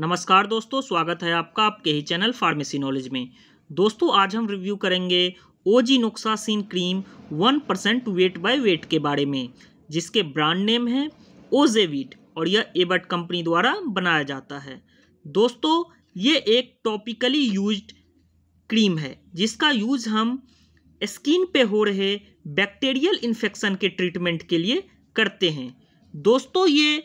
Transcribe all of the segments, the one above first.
नमस्कार दोस्तों स्वागत है आपका आपके ही चैनल फार्मेसी नॉलेज में दोस्तों आज हम रिव्यू करेंगे ozenoxacin cream one percent weight by weight के बारे में जिसके ब्रांड नेम है ओजेविट और यह एबर्ट कंपनी द्वारा बनाया जाता है दोस्तों ये एक टॉपिकली यूज क्रीम है जिसका यूज हम स्किन पे हो रहे बैक्टीरियल इन्फेक्शन के ट्रीटमेंट के लिए करते हैं दोस्तों ये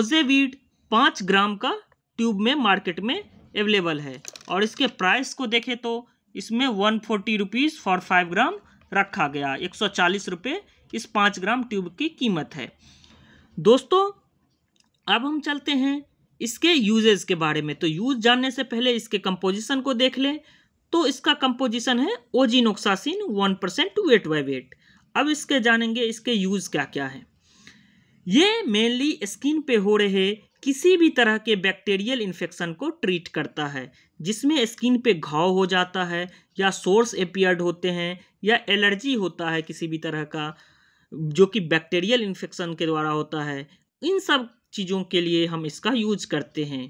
ओजेविड पाँच ग्राम का ट्यूब में मार्केट में अवेलेबल है और इसके प्राइस को देखें तो इसमें one forty rupees for five gram रखा गया एक सौ चालीस रुपये इस पाँच ग्राम ट्यूब की कीमत है दोस्तों अब हम चलते हैं इसके यूजेज के बारे में तो यूज जानने से पहले इसके कंपोजिशन को देख लें तो इसका कंपोजिशन है ozenoxacin one percent weight by weight अब इसके जानेंगे इसके यूज़ क्या क्या है ये मेनली स्किन पे हो रहे किसी भी तरह के बैक्टीरियल इन्फेक्शन को ट्रीट करता है जिसमें स्किन पे घाव हो जाता है या सोर्स एपियर्ड होते हैं या एलर्जी होता है किसी भी तरह का जो कि बैक्टीरियल इन्फेक्शन के द्वारा होता है इन सब चीज़ों के लिए हम इसका यूज करते हैं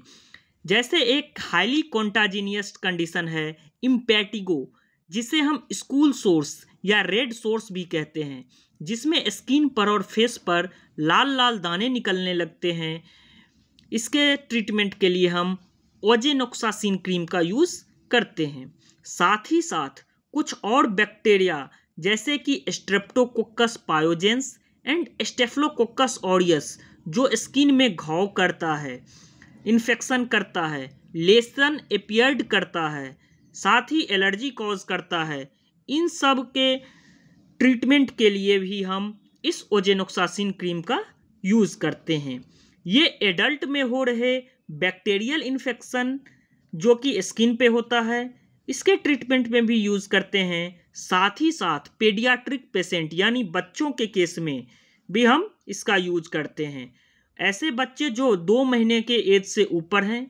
जैसे एक हाईली कॉन्टाजीनियस कंडीशन है इम्पैटिगो जिसे हम स्कूल सोर्स या रेड सोर्स भी कहते हैं जिसमें स्किन पर और फेस पर लाल लाल दाने निकलने लगते हैं इसके ट्रीटमेंट के लिए हम ओजेनोक्सासिन क्रीम का यूज़ करते हैं साथ ही साथ कुछ और बैक्टीरिया जैसे कि streptococcus pyogenes and staphylococcus aureus जो स्किन में घाव करता है इन्फेक्शन करता है लेसन एपियर्ड करता है साथ ही एलर्जी कॉज करता है इन सब के ट्रीटमेंट के लिए भी हम इस ओजेनोक्सासिन क्रीम का यूज़ करते हैं ये एडल्ट में हो रहे बैक्टीरियल इन्फेक्शन जो कि स्किन पे होता है इसके ट्रीटमेंट में भी यूज़ करते हैं साथ ही साथ पेडियाट्रिक पेशेंट यानी बच्चों के केस में भी हम इसका यूज करते हैं ऐसे बच्चे जो दो महीने के एज से ऊपर हैं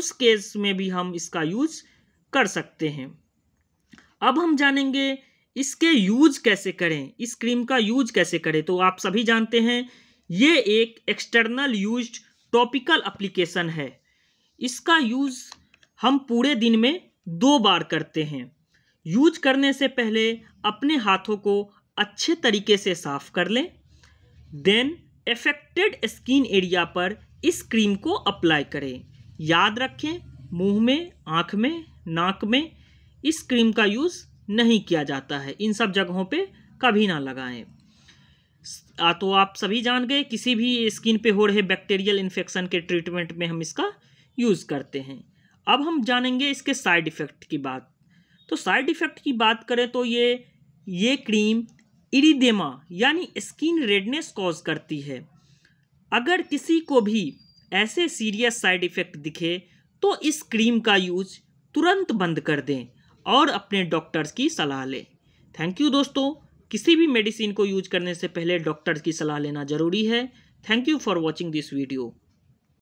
उस केस में भी हम इसका यूज कर सकते हैं अब हम जानेंगे इसके यूज कैसे करें इस क्रीम का यूज कैसे करें तो आप सभी जानते हैं ये एक एक्सटर्नल यूज टॉपिकल अप्लीकेशन है इसका यूज़ हम पूरे दिन में दो बार करते हैं यूज करने से पहले अपने हाथों को अच्छे तरीके से साफ कर लें देन एफेक्टेड स्किन एरिया पर इस क्रीम को अप्लाई करें याद रखें मुंह में आँख में नाक में इस क्रीम का यूज़ नहीं किया जाता है इन सब जगहों पे कभी ना लगाएं तो आप सभी जान गए किसी भी स्किन पे हो रहे बैक्टीरियल इन्फेक्शन के ट्रीटमेंट में हम इसका यूज़ करते हैं अब हम जानेंगे इसके साइड इफ़ेक्ट की बात तो साइड इफ़ेक्ट की बात करें तो ये ये क्रीम इरिदेमा यानी स्किन रेडनेस कॉज करती है अगर किसी को भी ऐसे सीरियस साइड इफ़ेक्ट दिखे तो इस क्रीम का यूज तुरंत बंद कर दें और अपने डॉक्टर्स की सलाह लें थैंक यू दोस्तों किसी भी मेडिसिन को यूज करने से पहले डॉक्टर की सलाह लेना ज़रूरी है thank you for watching this video